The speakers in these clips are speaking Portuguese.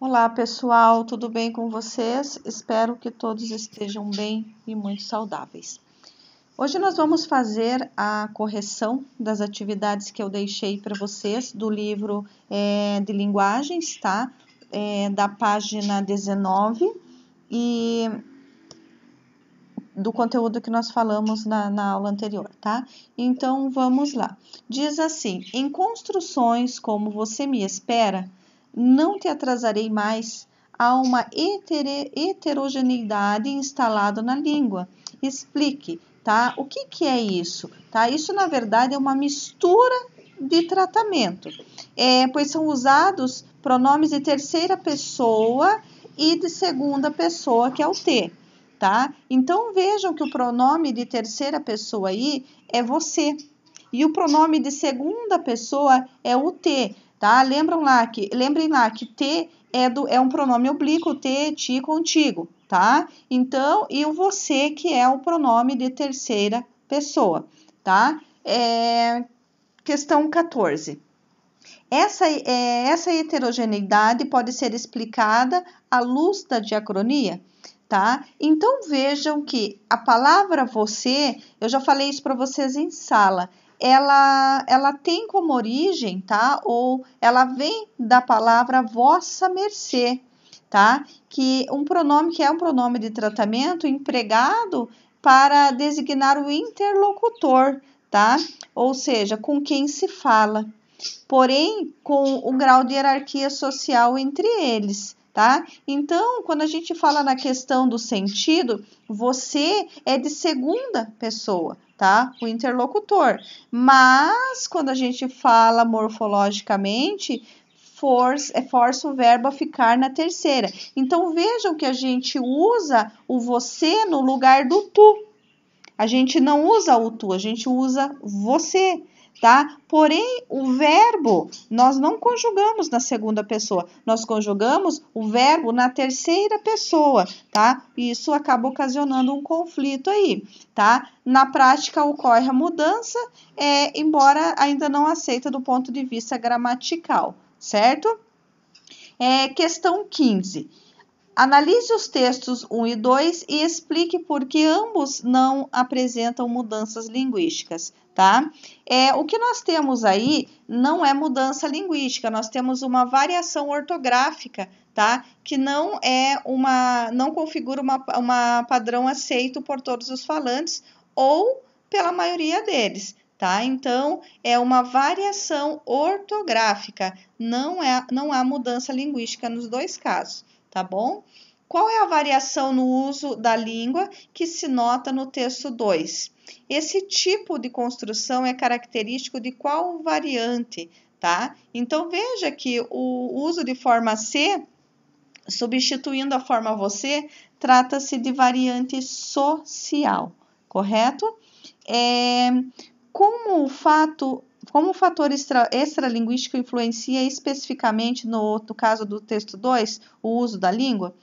Olá pessoal, tudo bem com vocês? Espero que todos estejam bem e muito saudáveis. Hoje nós vamos fazer a correção das atividades que eu deixei para vocês do livro é, de linguagens, tá? É, da página 19 e do conteúdo que nós falamos na, na, aula anterior, tá? Então vamos lá. Diz assim: em construções como você me espera não te atrasarei mais. Há uma heterogeneidade instalada na língua. Explique, tá? O que, que é isso? Tá? Isso, na verdade, é uma mistura de tratamento, é, pois são usados pronomes de terceira pessoa e de segunda pessoa, que é o T, tá? Então vejam que o pronome de terceira pessoa aí é você. E o pronome de segunda pessoa é o T tá? Lembram lá que, lembrem lá que te é, do, é um pronome oblíquo, te, ti, contigo, tá? Então, e o você que é o pronome de terceira pessoa, tá? É, questão 14. Essa, é, essa heterogeneidade pode ser explicada à luz da diacronia, tá? Então vejam que a palavra você, eu já falei isso para vocês em sala, ela, ela tem como origem, tá? Ou ela vem da palavra vossa mercê, tá? Que um pronome que é um pronome de tratamento empregado para designar o interlocutor, tá? Ou seja, com quem se fala, porém com o grau de hierarquia social entre eles, tá? Então, quando a gente fala na questão do sentido, você é de segunda pessoa, tá? O interlocutor. Mas quando a gente fala morfologicamente, força, é força o verbo a ficar na terceira. Então vejam que a gente usa o você no lugar do tu. A gente não usa o tu, a gente usa você tá? Porém, o verbo nós não conjugamos na segunda pessoa, nós conjugamos o verbo na terceira pessoa, tá? E isso acaba ocasionando um conflito aí, tá? Na prática ocorre a mudança, é, embora ainda não aceita do ponto de vista gramatical, certo? É, questão 15. Analise os textos 1 e 2 e explique por que ambos não apresentam mudanças linguísticas, tá? É, o que nós temos aí não é mudança linguística, nós temos uma variação ortográfica, tá? Que não é uma, não configura uma, uma padrão aceito por todos os falantes ou pela maioria deles, tá? Então, é uma variação ortográfica, não, é, não há mudança linguística nos dois casos tá bom? Qual é a variação no uso da língua que se nota no texto 2? Esse tipo de construção é característico de qual variante, tá? Então veja que o uso de forma C substituindo a forma você trata-se de variante social, correto? É, como o fato como o fator extra, extralinguístico influencia especificamente, no, no caso do texto 2, o uso da língua,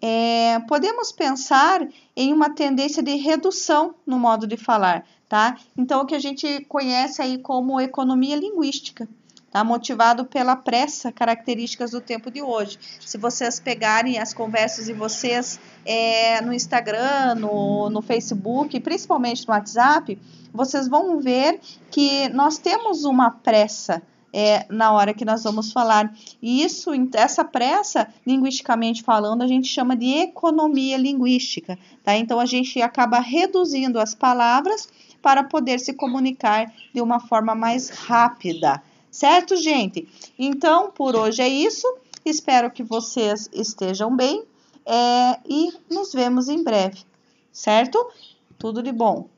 é, podemos pensar em uma tendência de redução no modo de falar, tá? Então, o que a gente conhece aí como economia linguística tá? motivado pela pressa, características do tempo de hoje. Se vocês pegarem as conversas de vocês é, no Instagram, no, no Facebook, principalmente no WhatsApp, vocês vão ver que nós temos uma pressa. É, na hora que nós vamos falar. E isso, essa pressa, linguisticamente falando, a gente chama de economia linguística, tá? Então a gente acaba reduzindo as palavras para poder se comunicar de uma forma mais rápida. Certo, gente? Então, por hoje é isso. Espero que vocês estejam bem é, e nos vemos em breve, certo? Tudo de bom.